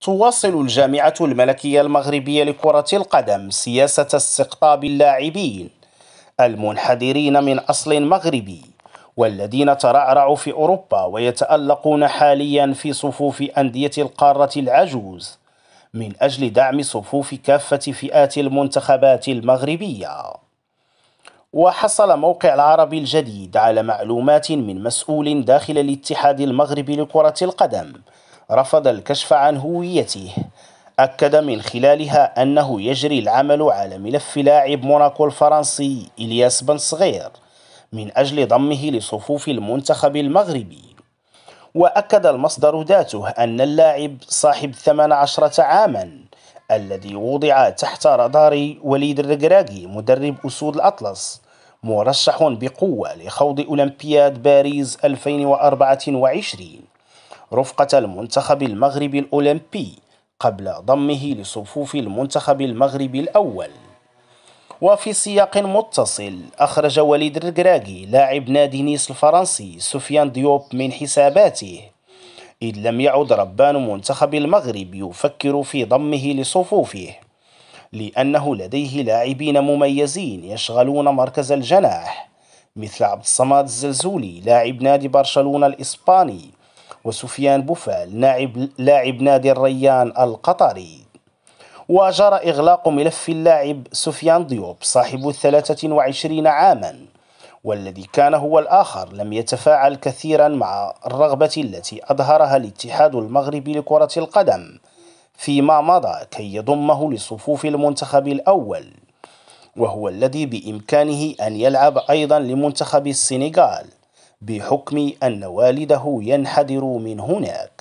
تواصل الجامعة الملكية المغربية لكرة القدم سياسة استقطاب اللاعبين المنحدرين من أصل مغربي والذين ترعرعوا في أوروبا ويتألقون حاليا في صفوف أندية القارة العجوز من أجل دعم صفوف كافة فئات المنتخبات المغربية وحصل موقع العربي الجديد على معلومات من مسؤول داخل الاتحاد المغربي لكرة القدم رفض الكشف عن هويته أكد من خلالها أنه يجري العمل على ملف لاعب موناكو الفرنسي إلياس بن صغير من أجل ضمه لصفوف المنتخب المغربي وأكد المصدر ذاته أن اللاعب صاحب 18 عاماً الذي وضع تحت رادار وليد الركراكي مدرب أسود الأطلس مرشح بقوة لخوض أولمبياد باريس 2024 رفقة المنتخب المغربي الأولمبي قبل ضمه لصفوف المنتخب المغربي الأول وفي سياق متصل أخرج وليد الركراكي لاعب نادي نيس الفرنسي سفيان ديوب من حساباته إذ لم يعد ربان منتخب المغرب يفكر في ضمه لصفوفه لأنه لديه لاعبين مميزين يشغلون مركز الجناح مثل عبد الصمد الزلزولي لاعب نادي برشلونة الإسباني وسفيان بوفال لاعب لاعب نادي الريان القطري وجرى إغلاق ملف اللاعب سفيان ضيوب صاحب 23 عاما والذي كان هو الآخر لم يتفاعل كثيرا مع الرغبة التي أظهرها الاتحاد المغربي لكرة القدم فيما مضى كي يضمه لصفوف المنتخب الأول وهو الذي بإمكانه أن يلعب أيضا لمنتخب السنغال بحكم أن والده ينحدر من هناك